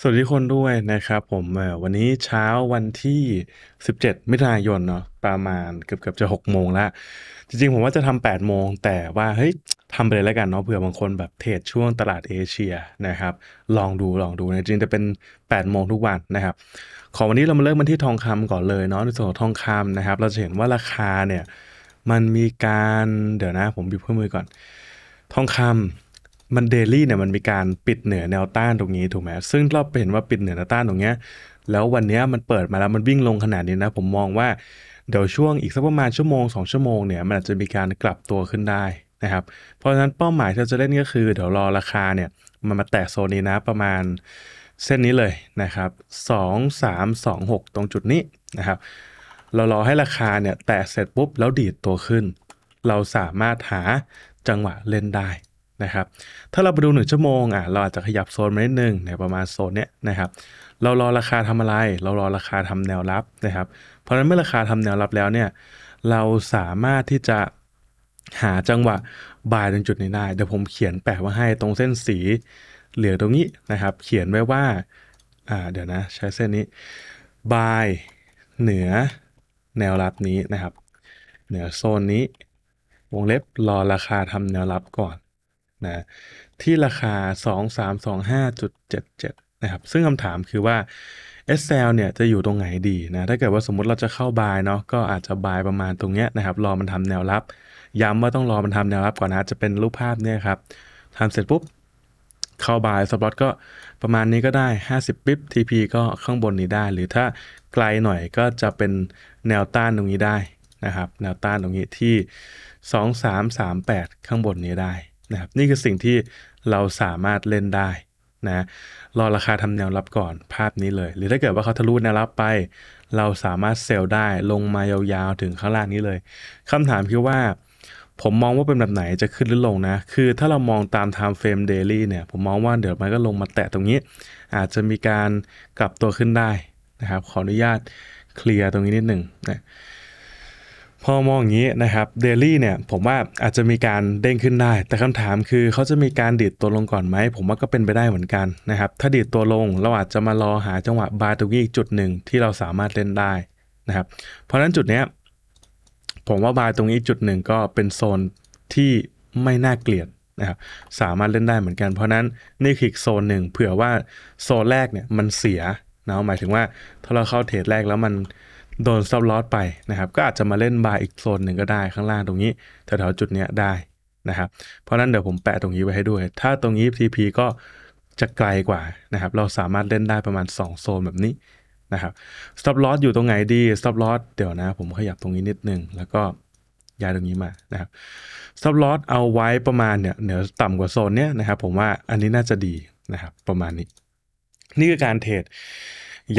สวัสดีคนด้วยนะครับ ผมวันนี้เช้าวันที่ 17มิถุนายนเนาะประมาณเกือบเกือบจะ6โมงละ จริงๆผมว่าจะทำ 8 โมงแต่ว่าเฮ้ยทำไปเลยแล้วกันเนาะเผื่อบางคนแบบเทรดช่วงตลาดเอเชียนะครับ ลองดูลองดูนะจริงจะเป็น 8 โมงทุกวันนะครับขอวันนี้เรามาเริ่มมันที่ทองคำก่อนเลยเนาะในส่วนของทองคำนะครับ เราจะเห็นว่าราคาเนี่ย มันมีการเดี๋ยวนะผมบิบเพิ่มมือก่อนทองคำมันเดลี่เนี่ยมันมีการปิดเหนือแนวต้านตรงนี้ถูกไหมซึ่งเราเห็นว่าปิดเหนือแนวต้านตรงเนี้ยแล้ววันนี้มันเปิดมาแล้วมันวิ่งลงขนาดนี้นะผมมองว่า เดี๋ยวช่วงอีกสักประมาณชั่วโมง2ชั่วโมงเนี่ยมันอาจจะมีการกลับตัวขึ้นได้นะครับ เพราะฉะนั้นเป้าหมายที่เราจะเล่นก็คือเดี๋ยวรอราคาเนี่ยมันมาแตะโซนนี้นะประมาณเส้นนี้เลยนะครับ2 3 2 6ตรงจุดนี้นะครับเรารอให้ราคาเนี่ยแตะเสร็จปุ๊บแล้วดีดตัวขึ้น เราสามารถหาจังหวะเล่นได้นะครับถ้าเราไปดู 1ชั่วโมงอ่ะเราอาจจะขยับโซนมานิดนึงในประมาณโซนเนี้ยนะครับเรารอราคาทำอะไร เรารอราคาทำแนวรับ นะครับเพราะฉะนั้นเมื่อราคาทำแนวรับแล้วเนี่ยเราสามารถที่จะหาจังหวะบายตรงจุดนี้ได้เดี๋ยวผมเขียนแปะไว้ให้ตรงเส้นสีเหลืองตรงนี้นะครับเขียนไว้ว่าอ่าเดี๋ยวนะใช้เส้นนี้ บายเหนือแนวรับนี้นะครับเหนือโซนนี้ วงเล็บรอราคาทำแนวรับก่อนนะที่ราคา 2325.77 นะครับ ซึ่งคำถามคือว่า SL เนี่ย จะอยู่ตรงไหนดีนะถ้าเกิดว่าสมมติเราจะเข้าบายเนาะก็อาจจะบายประมาณตรงเนี้ยนะครับรอมันทำแนวรับ ย้ำว่าต้องรอมันทำแนวรับก่อนนะ จะเป็นรูปภาพเนี่ยครับทำเสร็จปุ๊บ เข้าบายสปอตก็ประมาณนี้ก็ได้ 50ปิ๊บ TP ก็ข้างบนนี้ได้ หรือถ้าไกลหน่อยก็จะเป็นแนวต้านตรงนี้ได้นะครับแนวต้านตรงนี้ที่2338ข้างบนนี้ได้นะครับนี่คือสิ่งที่เราสามารถเล่นได้นะ รอราคาทำแนวรับก่อนภาพนี้เลย หรือถ้าเกิดว่าเขาทะลุแนวรับไป เราสามารถเซลล์ได้ลงมายาวๆถึงข้างล่างนี้เลยคำถามคือว่า ผมมองว่าเป็นแบบไหนจะขึ้นหรือลงนะ คือถ้าเรามองตาม time frame daily เนี่ย ผมมองว่าเดี๋ยวมันก็ลงมาแตะตรงนี้ อาจจะมีการกลับตัวขึ้นได้นะครับขออนุญาตเคลียร์ตรงนี้นิดหนึ่งนะพอมองอย่างนี้นะครับเดลี่เนี่ยผมว่าอาจจะมีการเด้งขึ้นได้ แต่คำถามคือเขาจะมีการดีดตัวลงก่อนไหม ผมว่าก็เป็นไปได้เหมือนกันนะครับถ้าดีดตัวลงเราอาจจะมารอหาจังหวะบาตรงนี้อีกจุดหนึ่งที่เราสามารถเล่นได้นะครับเพราะฉะนั้นจุดเนี้ยผมว่าบายตรงนี้จุดหนึ่งก็เป็นโซนที่ไม่น่าเกลียดนะครับสามารถเล่นได้เหมือนกัน เพราะนั้นนี่คือโซนหนึ่งเผื่อว่าโซนแรกเนี่ยมันเสียนะหมายถึงว่าถ้าเราเข้าเทรดแรกแล้วมันโดนซับลอสไป นะครับ ก็อาจจะมาเล่นบายอีกโซนหนึ่งก็ได้ข้างล่างตรงนี้แถวๆจุดเนี้ยได้ นะครับ เพราะนั้นเดี๋ยวผมแปะตรงนี้ไว้ให้ด้วย ถ้าตรงนี้ TP ก็จะไกลกว่า นะครับ เราสามารถเล่นได้ประมาณ 2 โซนแบบนี้ นะครับสต็อปลอ s อยู่ตรงไหนดีสต็อปลอ s เดี๋ยวนะ ผมขยับตรงนี้นิดนึง แล้วก็ย้ายตรงนี้มานะครับสต็อปลอ s เอาไว้ประมาณเนี่ยเหนือต่ำกว่าโซนเนี้ยนะครับผมว่าอันนี้น่าจะดีนะครับประมาณนี้นี่คือการเทรด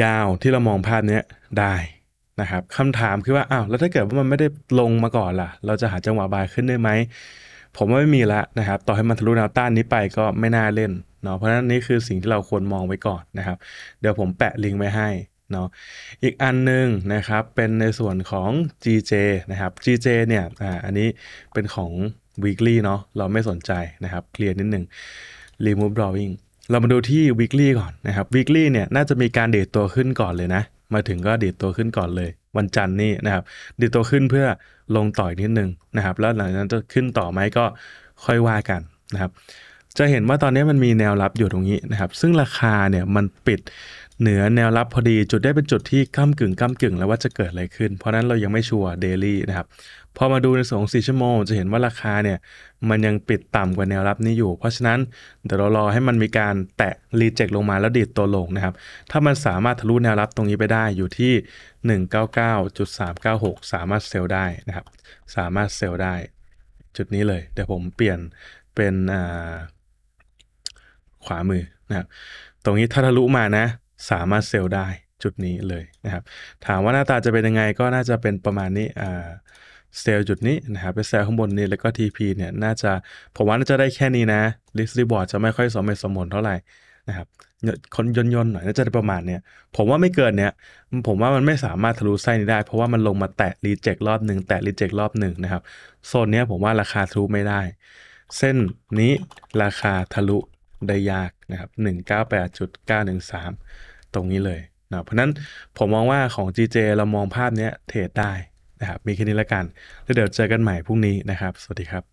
ยาวที่เรามองภาพเนี้ยได้นะครับคำถามคือว่าอ้าวแล้วถ้าเกิดว่ามันไม่ได้ลงมาก่อนล่ะเราจะหาจังหวะบายขึ้นได้ไหม ผมว่าไม่มีละนะครับต่อให้มันทะลุแนวต้านนี้ไปก็ไม่น่าเล่นเนาะเพราะฉะนั้นนี่คือสิ่งที่เราควรมองไว้ก่อนนะครับ เดี๋ยวผมแปะลิงก์ไว้ให้เนาะอีกอันหนึ่งนะครับเป็นในส่วนของ GJ นะครับ GJ เนี่ยอ่าอันนี้เป็นของ weekly เนาะเราไม่สนใจนะครับเคลียร์นิดหนึ่ง remove drawing เรามาดูที่ weekly ก่อนนะครับ weekly เนี่ยน่าจะมีการเดทตัวขึ้นก่อนเลยนะมาถึงก็ดีดตัวขึ้นก่อนเลย วันจันทร์นี่นะครับ ดีดตัวขึ้นเพื่อลงต่อยนิดนึงนะครับ แล้วหลังจากนั้นจะขึ้นต่อไหมก็ค่อยว่ากันนะครับ จะเห็นว่าตอนนี้มันมีแนวรับอยู่ตรงนี้นะครับ ซึ่งราคาเนี่ยมันปิดเหนือแนวรับพอดีจุดได้เป็นจุดที่ก้ากึ่งก้ากึ่ง แล้วว่าจะเกิดอะไรขึ้นเพราะนั้นเรายังไม่ชัวร์เดลี่นะครับพอมาดูในสองสี่ชั่วโมงจะเห็นว่าราคาเนี่ยมันยังปิดต่ำกว่าแนวรับนี้อยู่ เพราะฉะนั้น เดี๋ยวเรารอให้มันมีการแตะรีเจ็คลงมาแล้วดีดตัวลงนะครับถ้ามันสามารถทะลุแนวรับตรงนี้ไปได้อยู่ที่ 199.396สามารถเซลล์ได้นะครับ สามารถเซลล์ได้ จุดนี้เลยเดี๋ยวผมเปลี่ยนเป็นขวามือนะครับตรงนี้ถ้าทะลุมานะสามารถเซลล์ได้จุดนี้เลยนะครับถามว่าหน้าตาจะเป็นยังไงก็น่าจะเป็นประมาณนี้อ่าเซลล์จุดนี้นะครับเป็นเซลล์ข้างบนนี้แล้วก็ TP เนี่ยน่าจะผมว่าน่าจะได้แค่นี้นะสต์รีบอร์ดจะไม่ค่อยสมเหตุสมผลเท่าไหร่นะครับคนยนยนหน่อยน่าจะประมาณเนี่ยผมว่าไม่เกินเนี่ยผมว่ามันไม่สามารถทะลุไส้นี้ได้เพราะว่ามันลงมาแตะรีเจ็ครอบหนึ่งแตะรีเจ็ครอบหนึ่งนะครับโซนนี้ผมว่าราคาทะลุไม่ได้เส้นนี้ราคาทะลุได้ยากนะครับ198.913 ตรงนี้เลยนะเพราะนั้นผมมองว่าของ GJ เรามองภาพนี้เทรดได้นะครับมีแค่นี้ละกัน แล้วเดี๋ยวเจอกันใหม่พรุ่งนี้นะครับ สวัสดีครับ